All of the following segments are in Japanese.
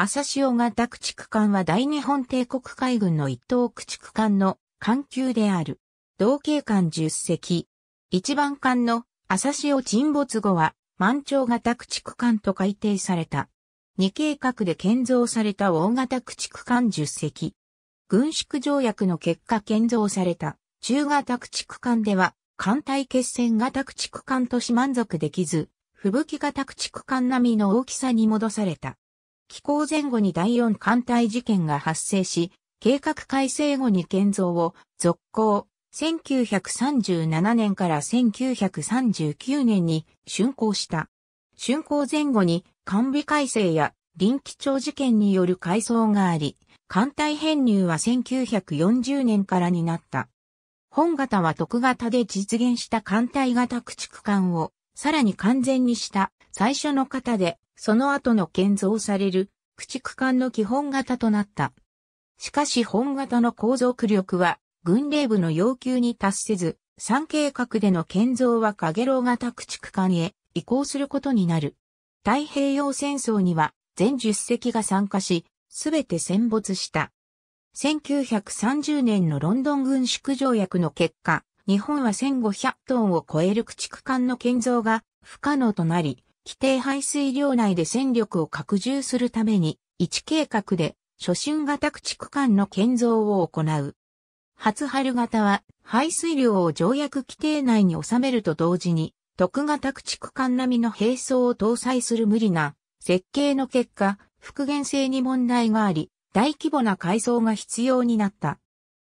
朝潮型駆逐艦は大日本帝国海軍の一等駆逐艦の艦級である。同型艦10隻。一番艦の朝潮沈没後は満潮型駆逐艦と改定された。二計画で建造された大型駆逐艦10隻。軍縮条約の結果建造された中型駆逐艦では艦隊決戦型駆逐艦とし満足できず、吹雪型駆逐艦並みの大きさに戻された。気候前後に第四艦隊事件が発生し、計画改正後に建造を続行。1937年から1939年に竣工した。竣工前後に完備改正や臨機長事件による改装があり、艦隊編入は1940年からになった。本型は特型で実現した艦隊型駆逐艦をさらに完全にした最初の型でその後の建造される駆逐艦の基本型となった。しかし本型の構造力は軍令部の要求に達せず、三計画での建造はカゲロウ型駆逐艦へ移行することになる。太平洋戦争には全10隻が参加し、すべて戦没した。1930年のロンドン軍縮条約の結果、日本は1500トンを超える駆逐艦の建造が不可能となり、規定排水量内で戦力を拡充するために、1計画で、初春型駆逐艦の建造を行う。初春型は、排水量を条約規定内に収めると同時に、特型駆逐艦並みの並走を搭載する無理な設計の結果、復元性に問題があり、大規模な改装が必要になった。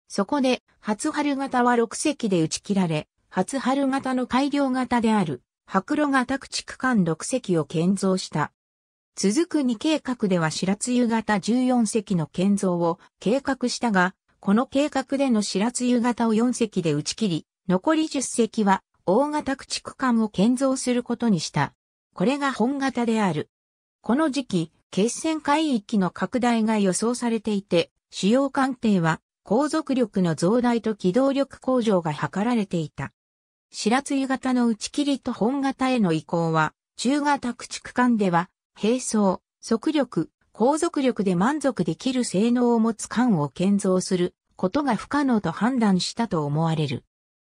そこで、初春型は6隻で打ち切られ、初春型の改良型である白露型駆逐艦6隻を建造した。続く2計画では白露型14隻の建造を計画したが、この計画での白露型を4隻で打ち切り、残り10隻は大型駆逐艦を建造することにした。これが本型である。この時期、決戦海域の拡大が予想されていて、主要艦艇は、航続力の増大と機動力向上が図られていた。白露型の打ち切りと本型への移行は、中型駆逐艦では、並走、速力、航続力で満足できる性能を持つ艦を建造することが不可能と判断したと思われる。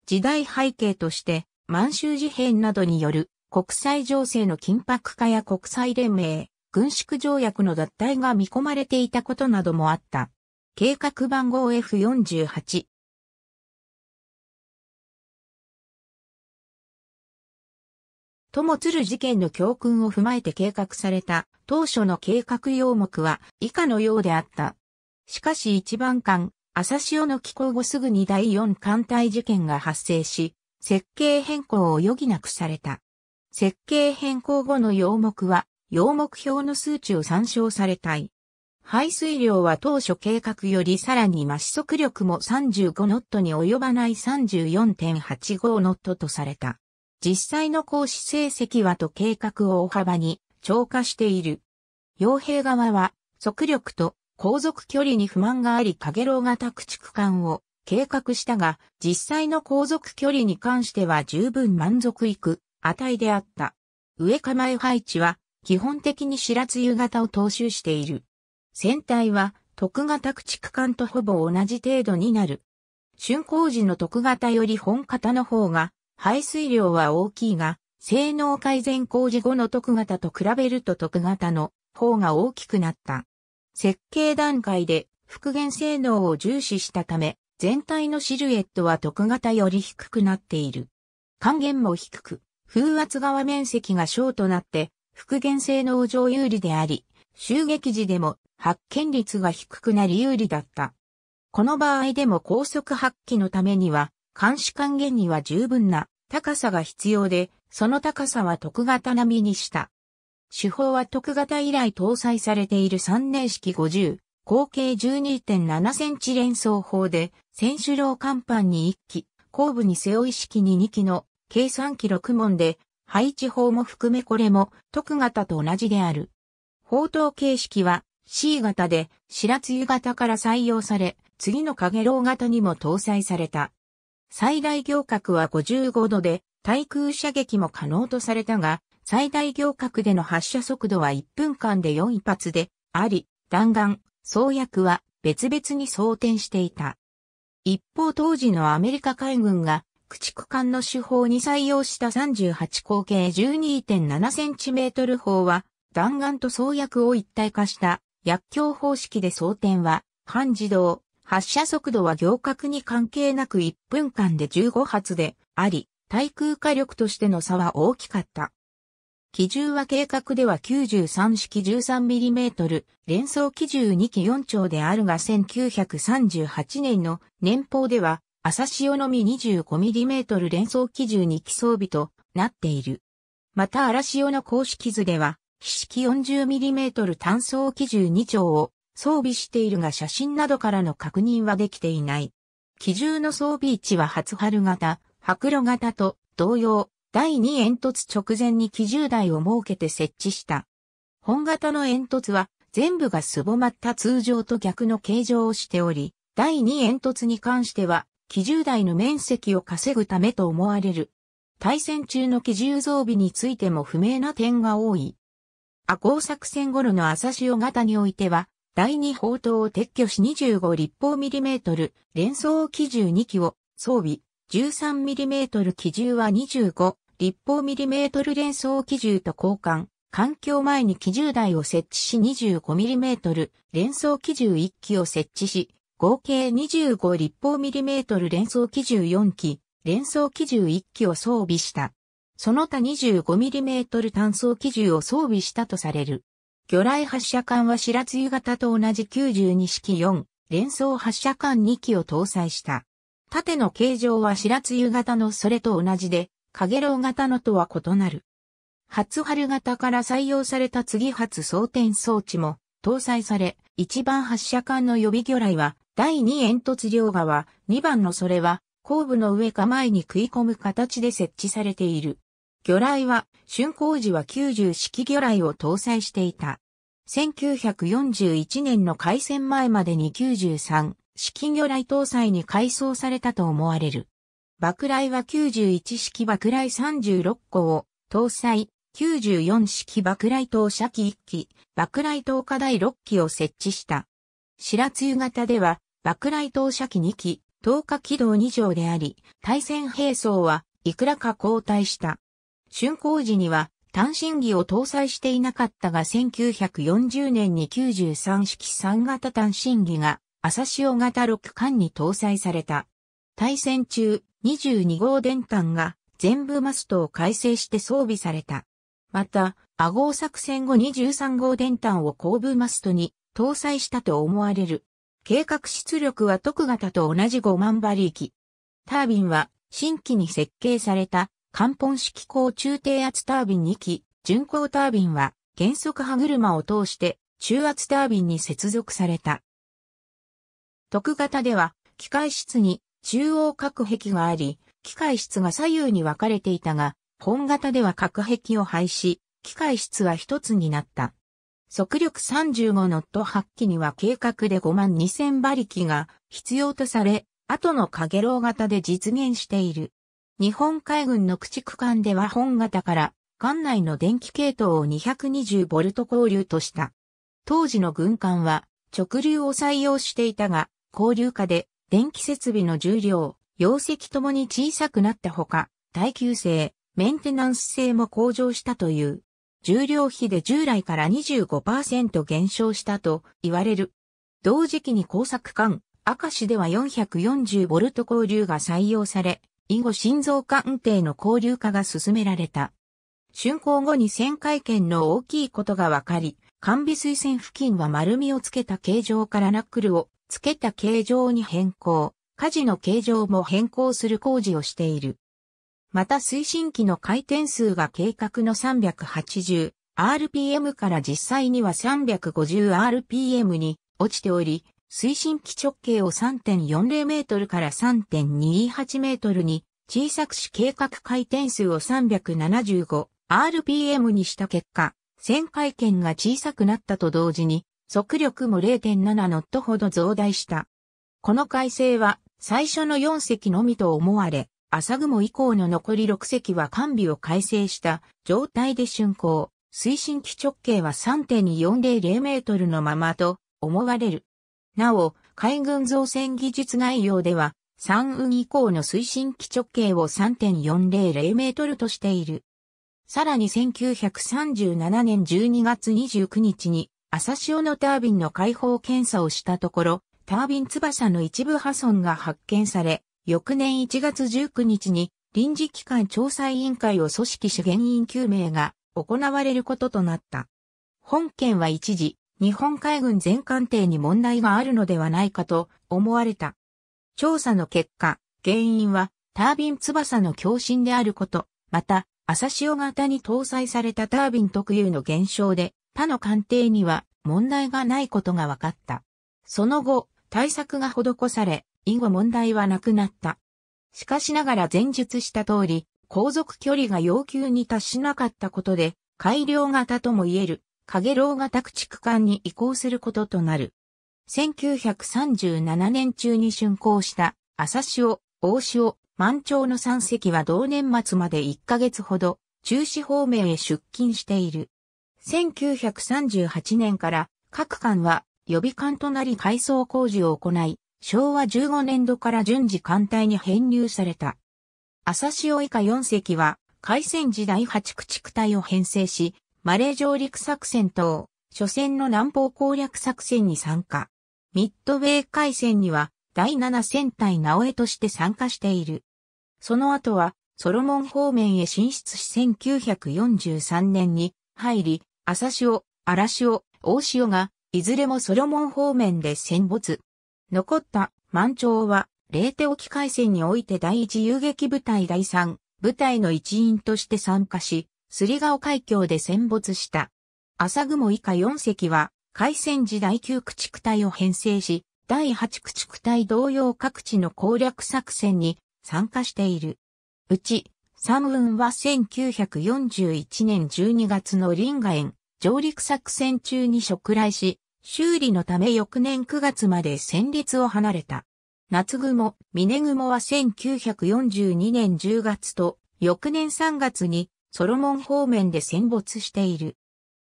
時代背景として、満州事変などによる国際情勢の緊迫化や国際連盟、軍縮条約の脱退が見込まれていたことなどもあった。計画番号 F48 ともつる事件の教訓を踏まえて計画された当初の計画要目は以下のようであった。しかし一番艦、朝潮の気候後すぐに第4艦隊事件が発生し、設計変更を余儀なくされた。設計変更後の要目は、要目標の数値を参照されたい。排水量は当初計画よりさらに増し速力も35ノットに及ばない34.85ノットとされた。実際の講師成績はと計画を大幅に超過している。傭兵側は、速力と航続距離に不満があり、カゲロウ型駆逐艦を計画したが、実際の航続距離に関しては十分満足いく値であった。上構え配置は、基本的に白露型を踏襲している。船体は、特型駆逐艦とほぼ同じ程度になる。竣工時の特型より本型の方が排水量は大きいが、性能改善工事後の特型と比べると特型の方が大きくなった。設計段階で復元性能を重視したため、全体のシルエットは特型より低くなっている。還元も低く、風圧側面積が小となって、復元性能上有利であり、襲撃時でも発見率が低くなり有利だった。この場合でも高速発揮のためには、監視還元には十分な高さが必要で、その高さは徳型並みにした。手法は徳型以来搭載されている三年式50、合計12.7センチ連想法で、選手楼甲板に1機、後部に背負い式に2機の計3機6門で、配置法も含めこれも徳型と同じである。砲塔形式は C 型で白露型から採用され、次の影楼型にも搭載された。最大行角は55度で、対空射撃も可能とされたが、最大行角での発射速度は1分間で4発で、あり、弾丸、装薬は別々に装填していた。一方当時のアメリカ海軍が駆逐艦の手法に採用した38口径 12.7cm 砲は弾丸と装薬を一体化した薬莢方式で装填は半自動、発射速度は行革に関係なく1分間で15発であり、対空火力としての差は大きかった。機銃は計画では93式 13mm 連装機銃2機4丁であるが1938年の年報では朝潮のみ 25mm 連装機銃2機装備となっている。また荒潮の公式図では、非式 40mm 単装機銃2丁を装備しているが写真などからの確認はできていない。機銃の装備位置は初春型、白露型と同様、第2煙突直前に機銃台を設けて設置した。本型の煙突は全部がすぼまった通常と逆の形状をしており、第2煙突に関しては、機銃台の面積を稼ぐためと思われる。対戦中の機銃装備についても不明な点が多い。阿工作戦頃の朝潮型においては、第二砲塔を撤去し25立方ミリメートル、連装機銃2機を装備、13ミリメートル機銃は25立方ミリメートル連装機銃と交換。環境前に機銃台を設置し2 5トル連装機銃1機を設置し、合計25立方ミリメートル連装機銃4機、連装機銃1機を装備した。その他2 5トル単装機銃を装備したとされる。魚雷発射管は白露型と同じ92式4連装発射管2機を搭載した。縦の形状は白露型のそれと同じで、カゲロウ型のとは異なる。初春型から採用された次発装填装置も搭載され、1番発射管の予備魚雷は第2煙突両側、2番のそれは後部の上か前に食い込む形で設置されている。魚雷は、竣工時は90式魚雷を搭載していた。1941年の開戦前までに93式魚雷搭載に改装されたと思われる。爆雷は91式爆雷36個を搭載、94式爆雷投射機1機、爆雷投下第6機を設置した。白露型では、爆雷投射機2機、投下軌道2条であり、対戦兵装はいくらか交代した。竣工時には単身儀を搭載していなかったが1940年に93式3型単身儀が朝潮型6艦に搭載された。対戦中22号電端が全部マストを改正して装備された。また、アゴ作戦後23号電端を後部マストに搭載したと思われる。計画出力は特型と同じ5万馬力。タービンは新規に設計された関本式高中低圧タービン2機、巡航タービンは、原則歯車を通して、中圧タービンに接続された。特型では、機械室に中央隔壁があり、機械室が左右に分かれていたが、本型では隔壁を廃止、機械室は一つになった。速力35ノット8機には計画で5万2000馬力が必要とされ、後のカゲロウ型で実現している。日本海軍の駆逐艦では本型から艦内の電気系統を 220V 交流とした。当時の軍艦は直流を採用していたが、交流化で電気設備の重量、容積ともに小さくなったほか、耐久性、メンテナンス性も向上したという。重量比で従来から25%減少したと言われる。同時期に工作艦、赤市では 440V 交流が採用され、以後心臓鑑定の交流化が進められた。竣工後に旋回圏の大きいことが分かり、完備水線付近は丸みをつけた形状からナックルをつけた形状に変更、火事の形状も変更する工事をしている。また推進機の回転数が計画の 380rpm から実際には 350rpm に落ちており、推進機直径を3.40メートルから3.28メートルに小さくし計画回転数を 375rpm にした結果、旋回圏が小さくなったと同時に、速力も0.7ノットほど増大した。この改正は最初の4隻のみと思われ、朝雲以降の残り6隻は完備を改正した状態で竣工。推進機直径は3.400メートルのままと思われる。なお、海軍造船技術概要では、3運以降の推進機直径を3.400メートルとしている。さらに1937年12月29日に、朝潮のタービンの解放検査をしたところ、タービン翼の一部破損が発見され、翌年1月19日に臨時機関調査委員会を組織し原因究明が行われることとなった。本件は一時、日本海軍全艦艇に問題があるのではないかと思われた。調査の結果、原因はタービン翼の共振であること、また、朝潮型に搭載されたタービン特有の現象で、他の艦艇には問題がないことが分かった。その後、対策が施され、以後問題はなくなった。しかしながら前述した通り、航続距離が要求に達しなかったことで、改良型とも言える影楼型駆逐艦に移行することとなる。1937年中に竣工した朝潮、大潮、満潮の3隻は同年末まで1ヶ月ほど中止方面へ出勤している。1938年から各艦は予備艦となり改装工事を行い、昭和15年度から順次艦隊に編入された。朝潮以下4隻は、海戦時代8駆逐隊を編成し、マレー上陸作戦等、初戦の南方攻略作戦に参加。ミッドウェー海戦には第7戦隊直江として参加している。その後はソロモン方面へ進出し1943年に入り、朝潮、荒潮、大潮がいずれもソロモン方面で戦没。残った満潮は、レーテ沖海戦において第一遊撃部隊第3部隊の一員として参加し、すりオ海峡で戦没した。朝雲以下4隻は、海戦時第9駆逐隊を編成し、第8駆逐隊同様各地の攻略作戦に参加している。うち、三雲は1941年12月の臨河園上陸作戦中に食来し、修理のため翌年9月まで戦列を離れた。夏雲、峰雲は1942年10月と翌年3月にソロモン方面で戦没している。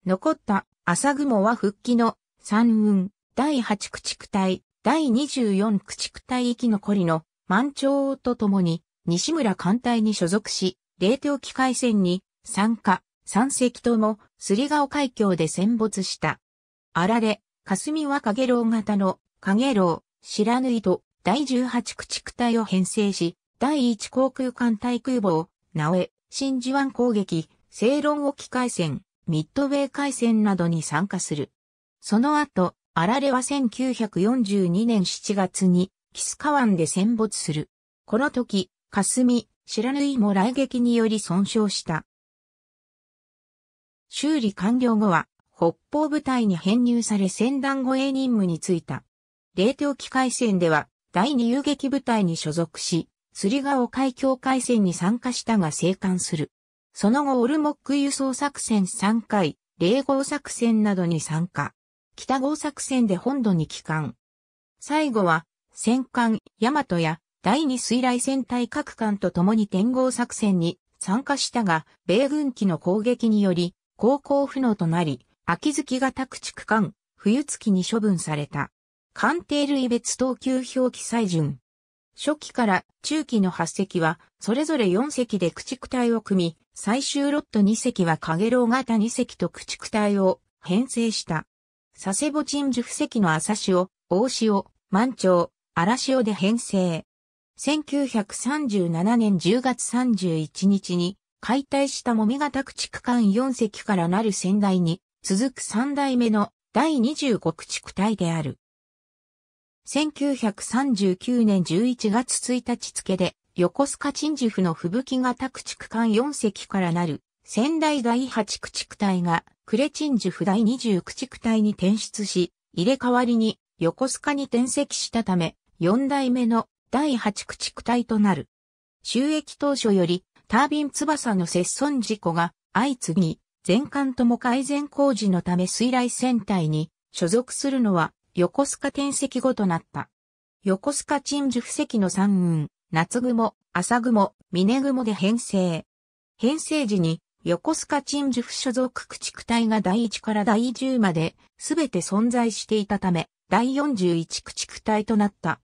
残った朝雲は復帰の三雲、第八駆逐隊、第24駆逐隊生き残りの満潮とともに西村艦隊に所属し、冷凍機海戦に参加、三隻とも、すり顔海峡で戦没した。あられ、霞は影楼型の、影楼、白縫いと、第18駆逐隊を編成し、第1航空艦隊空母を、直江、真珠湾攻撃、正論沖海戦、ミッドウェー海戦などに参加する。その後、あられは1942年7月に、キスカ湾で戦没する。この時、霞、ぬいも雷撃により損傷した。修理完了後は、北方部隊に編入され戦団護衛任務に就いた。冷凍機海戦では、第二遊撃部隊に所属し、釣ヶ丘海峡海戦に参加したが生還する。その後オルモック輸送作戦3回、霊号作戦などに参加。北号作戦で本土に帰還。最後は、戦艦、大和や第二水雷戦隊各艦と共に天号作戦に参加したが、米軍機の攻撃により、航行不能となり、秋月型駆区艦、冬月に処分された。艦艇類別等級表記最順。初期から中期の8隻は、それぞれ4隻で駆逐隊を組み、最終ロット2隻はカゲロウ型2隻と駆逐隊を編成した。佐世保鎮樹布石の朝潮、大潮、満潮、荒潮で編成。1937年10月31日に解体したもみ型駆逐艦4隻からなる仙台に続く3代目の第25駆逐隊である。1939年11月1日付で、横須賀鎮守府の吹雪型駆逐艦4隻からなる、仙台第8駆逐隊が、呉鎮守府第20駆逐隊に転出し、入れ替わりに横須賀に転籍したため、4代目の第8駆逐隊となる。収益当初より、タービン翼の接損事故が相次ぎ、全艦とも改善工事のため水雷船隊に所属するのは横須賀天石後となった。横須賀鎮守布石の三雲、夏雲、朝雲、峰雲で編成。編成時に横須賀鎮守府所属駆逐隊が第1から第10まで全て存在していたため、第41駆逐隊となった。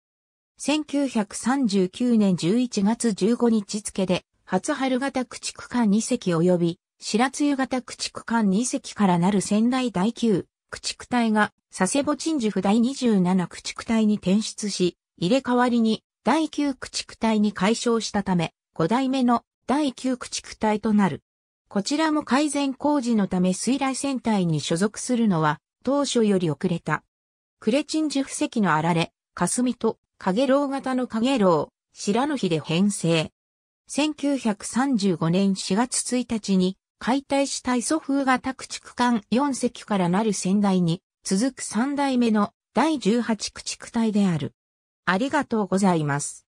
1939年11月15日付で、初春型駆逐艦2隻及び、白露型駆逐艦2隻からなる仙台第9駆逐隊が佐世保鎮守府第27駆逐隊に転出し、入れ替わりに第9駆逐隊に解消したため、5代目の第9駆逐隊となる。こちらも改善工事のため水雷戦隊に所属するのは当初より遅れた。クレンジュ布石のあられ、霞と影楼型の影楼、白の日で編成。1935年4月1日に解体した磯風が宅地間4隻からなる先代に続く3代目の第18駆逐隊である。ありがとうございます。